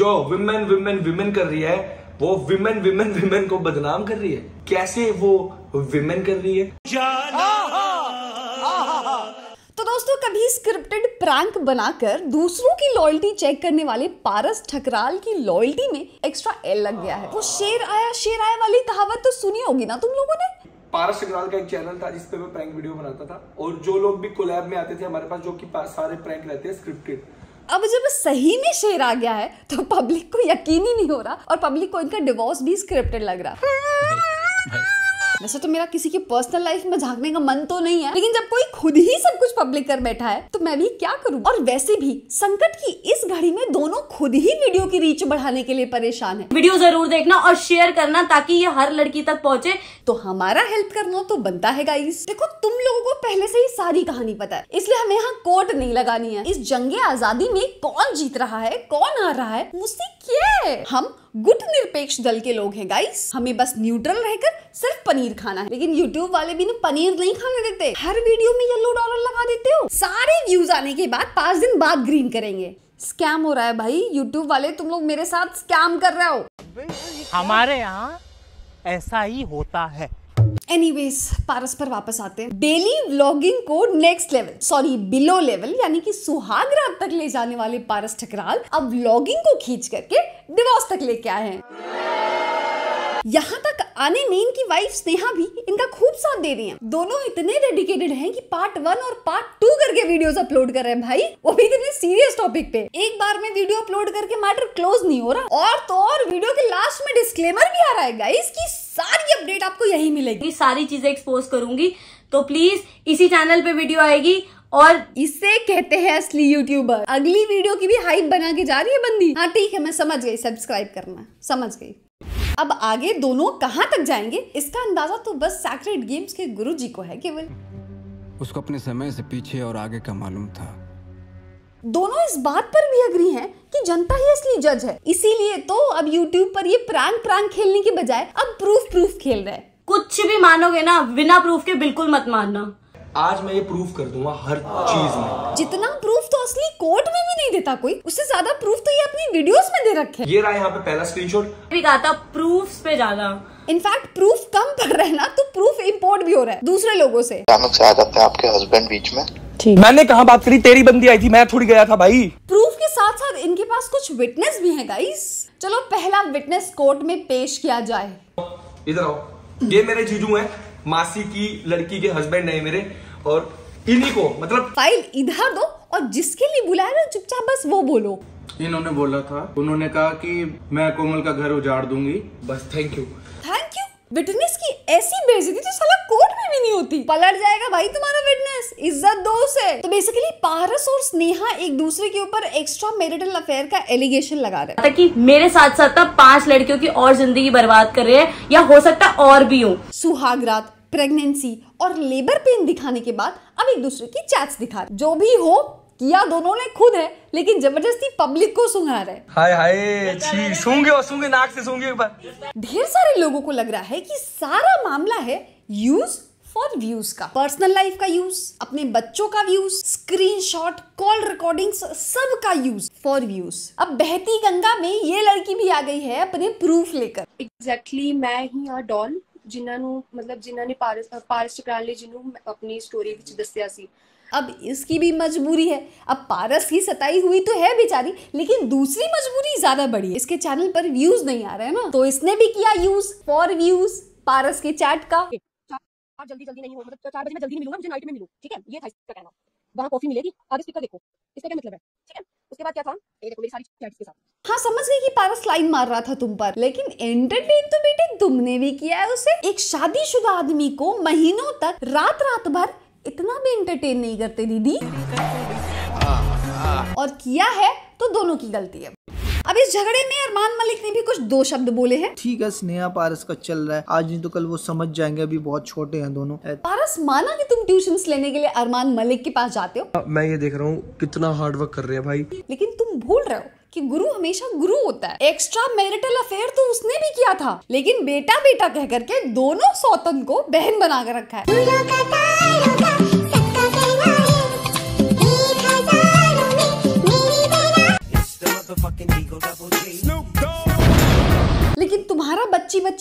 जो women women women कर रही है वो विमेन विमेन विमेन को बदनाम कर रही है कैसे वो विमेन कर रही है तो दोस्तों कभी स्क्रिप्टेड प्रैंक बनाकर दूसरों की लॉयल्टी चेक करने वाले पारस ठकराल की लॉयल्टी में एक्स्ट्रा एल लग गया है वो शेर आया शेर आया वाली कहावत तो सुनी होगी ना तुम लोगों ने पारस ठकराल का एक चैनल था जिसपे मैं प्रैंक वीडियो बनाता था और जो लोग भी कोलैब में आते थे हमारे पास जो कि सारे प्रैंक रहते हैं स्क्रिप्टेड अब जब सही में शेर आ गया है तो पब्लिक को यकीन ही नहीं हो रहा और पब्लिक को इनका डिवोर्स भी स्क्रिप्टेड लग रहा भाई, भाई। वैसे तो मेरा किसी की पर्सनल लाइफ में झांकने का मन तो नहीं है लेकिन जब कोई खुद ही सब कुछ पब्लिक कर बैठा है तो मैं भी क्या करूं और वैसे भी संकट की इस घड़ी में दोनों खुद ही वीडियो की रीच बढ़ाने के लिए परेशान है वीडियो जरूर देखना और शेयर करना ताकि ये हर लड़की तक पहुंचे तो हमारा हेल्प करना तो बनता है गाइस देखो तुम लोगों को पहले से ही सारी कहानी पता है इसलिए हमें यहाँ कोर्ट नहीं लगानी है इस जंगे आजादी में कौन जीत रहा है कौन आ रहा है मुझसे क्या है हम गुट निरपेक्ष दल के लोग हैं गाइस हमें बस न्यूट्रल रहकर सिर्फ पनीर खाना है लेकिन यूट्यूब वाले भी ना पनीर नहीं खाने देते हर वीडियो में येलो डॉलर लगा देते हो सारे व्यूज आने के बाद पांच दिन बाद ग्रीन करेंगे स्कैम हो रहा है भाई यूट्यूब वाले तुम लोग मेरे साथ स्कैम कर रहे हो हमारे यहाँ ऐसा ही होता है एनीवेज पारस पर वापस आते हैं डेली व्लॉगिंग को next level sorry below level यानी कि सुहाग रात तक ले जाने वाले पारस ठकराल अब व्लॉगिंग को खींच करके डिवोर्स तक लेके आए हैं यहाँ तक आने मेन की वाइफ स्नेहा भी इनका खूब साथ दे रही है दोनों इतने डेडिकेटेड हैं कि पार्ट वन और पार्ट टू करके वीडियोस अपलोड कर रहे हैं भाई वो भी इतने सीरियस टॉपिक पे एक बार में वीडियो अपलोड करके मैटर क्लोज नहीं हो रहा और तो और वीडियो के लास्ट में डिस्क्लेमर भी आ रहा है गाइस की सारी अपडेट आपको यही मिलेगी सारी चीजें एक्सपोज करूंगी तो प्लीज इसी चैनल पे वीडियो आएगी और इसे कहते हैं असली यूट्यूबर अगली वीडियो की भी हाइप बना के जा रही है बंदी हाँ ठीक है मैं समझ गई सब्सक्राइब करना समझ गई अब आगे दोनों कहाँ तक जाएंगे इसका अंदाजा तो बस सैक्रेट गेम्स के गुरु जी को है केवल उसको अपने समय से पीछे और आगे का मालूम था दोनों इस बात पर भी अग्री हैं कि जनता ही असली जज है इसीलिए तो अब YouTube पर ये प्रांग प्रांग खेलने के बजाय अब प्रूफ प्रूफ खेल रहे हैं कुछ भी मानोगे ना बिना प्रूफ के बिल्कुल मत मानना आज मैं ये प्रूफ कर दूंगा हर चीज में जितना प्रूफ तो असली कोर्ट में भी नहीं देता कोई उससे ज्यादा प्रूफ तो ये अपनी वीडियोस में दे रखे ये रहा यहाँ पे पहला स्क्रीनशॉट भी कहा था प्रूफ पे ज्यादा इनफैक्ट प्रूफ कम पड़ रहा है ना तो प्रूफ इम्पोर्ट भी हो रहा है दूसरे लोगों से अचानक से आ जाते हैं आपके हस्बैंड बीच में ठीक मैंने कहा बात करी तेरी बंदी आई थी मैं थोड़ी गया था भाई प्रूफ के साथ साथ इनके पास कुछ विटनेस भी है गाइस चलो पहला विटनेस कोर्ट में पेश किया जाए इधर आओ ये मेरे जीजू हैं मासी की लड़की के हस्बैंड है मेरे और इन्हीं को मतलब फाइल इधर दो और जिसके लिए बुलाया ना चुपचाप बस वो बोलो इन्होंने बोला था उन्होंने कहा कि मैं कोमल का घर उजाड़ दूंगी बस thank you thank you witness की ऐसी बेइज्जती तो साला कोर्ट में भी नहीं होती पलट जाएगा भाई तुम्हारा विटनेस इज्जत दो से तो बेसिकली पारस और स्नेहा एक दूसरे के ऊपर एक्स्ट्रा मैरिटल अफेयर का एलिगेशन लगा रहे ताकि मेरे साथ साथ पांच लड़कियों की और जिंदगी बर्बाद कर रहे हैं या हो सकता और भी हूँ सुहागरात प्रेगनेंसी और लेबर पेन दिखाने के बाद अब एक दूसरे की चैट्स दिखा जो भी हो किया दोनों ने खुद है लेकिन जबरदस्ती पब्लिक को सुंगा रहे हाय हाय छी सूंघे और सूंघे नाक से सूंघे एक बार ढेर सारे लोगों को लग रहा है कि सारा मामला है यूज फॉर व्यूज का पर्सनल लाइफ का यूज अपने बच्चों का व्यूज स्क्रीनशॉट कॉल रिकॉर्डिंग्स सब का यूज फॉर व्यूज अब बहती गंगा में ये लड़की भी आ गई है अपने प्रूफ लेकर एग्जैक्टली exactly, मैं ही डॉन ਜਿਨ੍ਹਾਂ ਨੂੰ ਮਤਲਬ ਜਿਨ੍ਹਾਂ ਨੇ ਪਾਰਸ ਪਾਰਸ ਚਕਰਾਲੇ ਜਿਹਨੂੰ ਆਪਣੀ ਸਟੋਰੀ ਵਿੱਚ ਦੱਸਿਆ ਸੀ अब इसकी भी मजबूरी है अब पारस की सताई हुई तो है बेचारी लेकिन दूसरी मजबूरी ज्यादा बड़ी है इसके चैनल पर व्यूज नहीं आ रहे हैं ना तो इसने भी किया यूज फॉर व्यूज पारस के चैट का जल्दी जल्दी नहीं हो मतलब चार बजे मैं जल्दी मिलूंगा मुझे नाइट में मिलूं ठीक है ये था इसका कहना वहां कॉफी मिलेगी आगे स्पीकर देखो इसका क्या मतलब है ठीक है उसके बाद क्या था ये देखो मेरी सारी चैट्स के साथ हाँ समझ गई कि पारस लाइन मार रहा था तुम पर लेकिन एंटरटेन तो बेटे तुमने भी किया है उसे एक शादीशुदा आदमी को महीनों तक रात रात भर इतना भी एंटरटेन नहीं करते दीदी हाँ, हाँ। और किया है तो दोनों की गलती है अब इस झगड़े में अरमान मलिक ने भी कुछ दो शब्द बोले हैं ठीक है स्नेहा पारस का चल रहा है आज नहीं तो कल वो समझ जाएंगे अभी बहुत छोटे हैं दोनों पारस माना कि तुम ट्यूशन लेने के लिए अरमान मलिक के पास जाते हो हाँ, मैं ये देख रहा हूँ कितना हार्ड वर्क कर रहे हैं भाई लेकिन तुम भूल रहे हो कि गुरु हमेशा गुरु होता है एक्स्ट्रा मैरिटल अफेयर तो उसने भी किया था लेकिन बेटा बेटा कह करके दोनों सौतन को बहन बना कर रखा है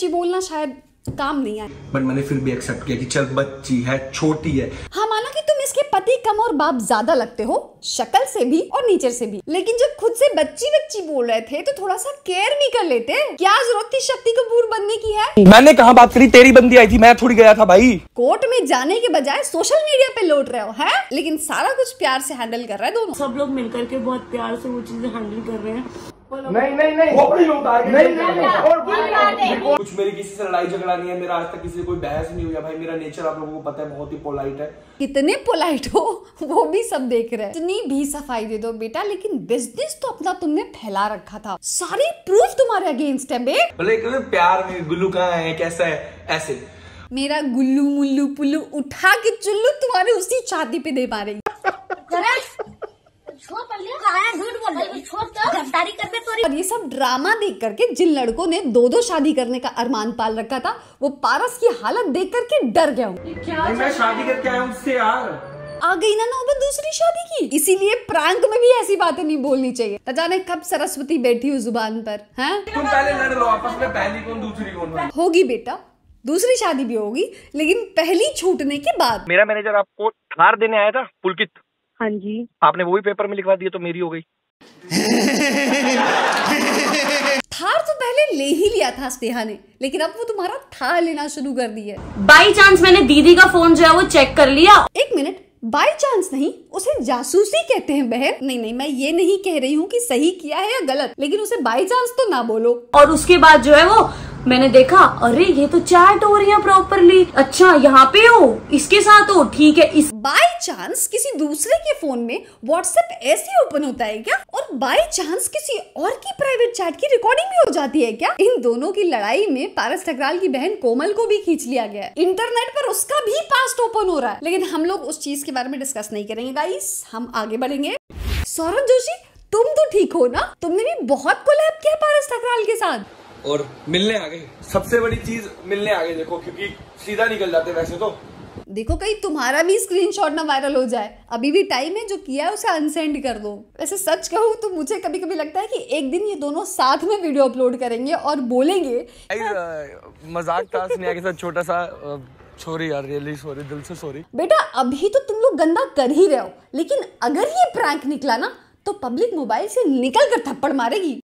बच्ची बोलना शायद काम नहीं आया बट मैंने फिर भी एक्सेप्ट किया कि चल बच्ची है छोटी है हाँ माना कि तुम इसके पति कम और बाप ज्यादा लगते हो शक्ल से भी और नेचर से भी लेकिन जब खुद से बच्ची बच्ची बोल रहे थे तो थोड़ा सा केयर भी कर लेते क्या जरूरत थी शक्ति कपूर बनने की है मैंने कहा बात करी तेरी बंदी आई थी मैं थोड़ी गया था भाई कोर्ट में जाने के बजाय सोशल मीडिया पे लौट रहे हो है लेकिन सारा कुछ प्यार से हैंडल कर रहे हैं दोनों सब लोग मिलकर के बहुत प्यार से वो चीजें हैंडल कर रहे हैं नहीं नहीं नहीं खोपड़ी में उतार के नहीं नहीं और कुछ मेरी किसी से लड़ाई झगड़ा नहीं है मेरा आज तक किसी से कोई बहस नहीं हुई है भाई मेरा नेचर आप लोगों को पता है बहुत ही पोलाइट है कितने पोलाइट हो वो भी सब देख रहे हैं इतनी भी सफाई दे दो बेटा लेकिन बिजनेस तो अपना तुमने फैला रखा था सारे प्रूफ तुम्हारे अगेंस्ट है बे भले प्यार में गुल्लू कहाँ है कैसा है ऐसे मेरा गुल्लू मुल्लू पुल्लू उठा के चुल्लू तुम्हारे उसी छाती पे दे पा रही और ये सब ड्रामा देख करके जिन लड़कों ने दो दो शादी करने का अरमान पाल रखा था वो पारस की हालत देख करके डर गया हूँ शादी करके आया उससे यार आ गई ना नौबत दूसरी शादी की इसीलिए प्रांक में भी ऐसी बातें नहीं बोलनी चाहिए अचानक कब सरस्वती बैठी हुई जुबान पर है तुम पहले लड़ लो आपस में पहली कौन दूसरी कौन होगी बेटा दूसरी शादी भी होगी लेकिन पहली छूटने के बाद मेरा मैनेजर आपको थार देने आया था पुलकित हाँ जी आपने वो भी पेपर में लिखवा दिया तो मेरी हो गई थार तो पहले ले ही लिया था स्नेहा ने लेकिन अब वो तुम्हारा थार लेना शुरू कर दी है बाई चांस मैंने दीदी का फोन जो है वो चेक कर लिया एक मिनट बाई चांस नहीं उसे जासूसी कहते हैं बहन नहीं नहीं मैं ये नहीं कह रही हूँ कि सही किया है या गलत लेकिन उसे बाई चांस तो ना बोलो और उसके बाद जो है वो मैंने देखा अरे ये तो चैट तो हो रही है प्रॉपरली अच्छा यहाँ पे हो इसके साथ हो ठीक है इस बाय चांस किसी दूसरे के फोन में व्हाट्सएप ऐसे ओपन होता है क्या और बाय चांस किसी और की प्राइवेट चैट की रिकॉर्डिंग भी हो जाती है क्या इन दोनों की लड़ाई में पारस ठकराल की बहन कोमल को भी खींच लिया गया इंटरनेट पर उसका भी पास्ट ओपन हो रहा है लेकिन हम लोग उस चीज के बारे में डिस्कस नहीं करेंगे गाइस हम आगे बढ़ेंगे सौरभ जोशी तुम तो ठीक हो ना तुमने भी बहुत कोलैब किया पारस ठकराल के साथ और मिलने आ गए सबसे बड़ी चीज मिलने आ गए देखो क्योंकि सीधा निकल जाते वैसे तो देखो कहीं तुम्हारा भी स्क्रीनशॉट ना वायरल हो जाए अभी भी टाइम है जो किया है उसे अनसेंड कर दो वैसे सच कहूँ तो मुझे कभी कभी लगता है कि एक दिन ये दोनों साथ में वीडियो अपलोड करेंगे और बोलेंगे uh, मजाक था स्नेहा के साथ छोटा सा सॉरी यार रियली सॉरी दिल से सॉरी बेटा अभी तो तुम लोग गंदा कर ही रहे हो लेकिन अगर ये प्रैंक निकला ना तो पब्लिक मोबाइल से निकल कर थप्पड़ मारेगी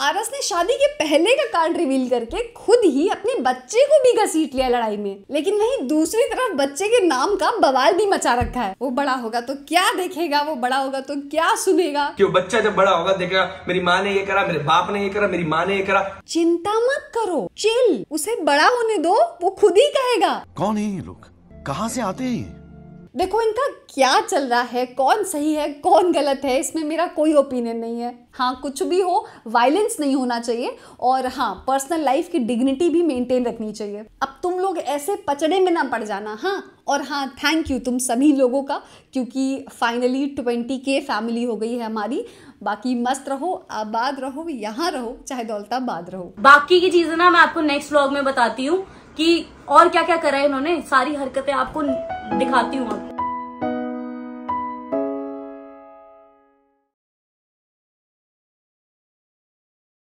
पारस ने शादी के पहले का कार्ड रिवील करके खुद ही अपने बच्चे को भी घसीट लिया लड़ाई में लेकिन वहीं दूसरी तरफ बच्चे के नाम का बवाल भी मचा रखा है वो बड़ा होगा तो क्या देखेगा वो बड़ा होगा तो क्या सुनेगा क्यों बच्चा जब बड़ा होगा देखेगा मेरी माँ ने ये करा मेरे बाप ने ये करा मेरी माँ ने ये करा चिंता मत करो चिल उसे बड़ा होने दो वो खुद ही कहेगा कौन है ये लोग कहाँ से आते हैं देखो इनका क्या चल रहा है कौन सही है कौन गलत है इसमें मेरा कोई ओपिनियन नहीं है हाँ कुछ भी हो वायलेंस नहीं होना चाहिए और हाँ पर्सनल लाइफ की डिग्निटी भी मेंटेन रखनी चाहिए अब तुम लोग ऐसे पचड़े में ना पड़ जाना हाँ और हाँ थैंक यू तुम सभी लोगों का क्योंकि फाइनली ट्वेंटी के फैमिली हो गई है हमारी बाकी मस्त रहो आबाद रहो यहाँ रहो चाहे दौलताबाद रहो बाकी की चीज़ें ना मैं आपको नेक्स्ट व्लॉग में बताती हूँ कि और क्या क्या करा है इन्होंने सारी हरकतें आपको दिखाती हूँ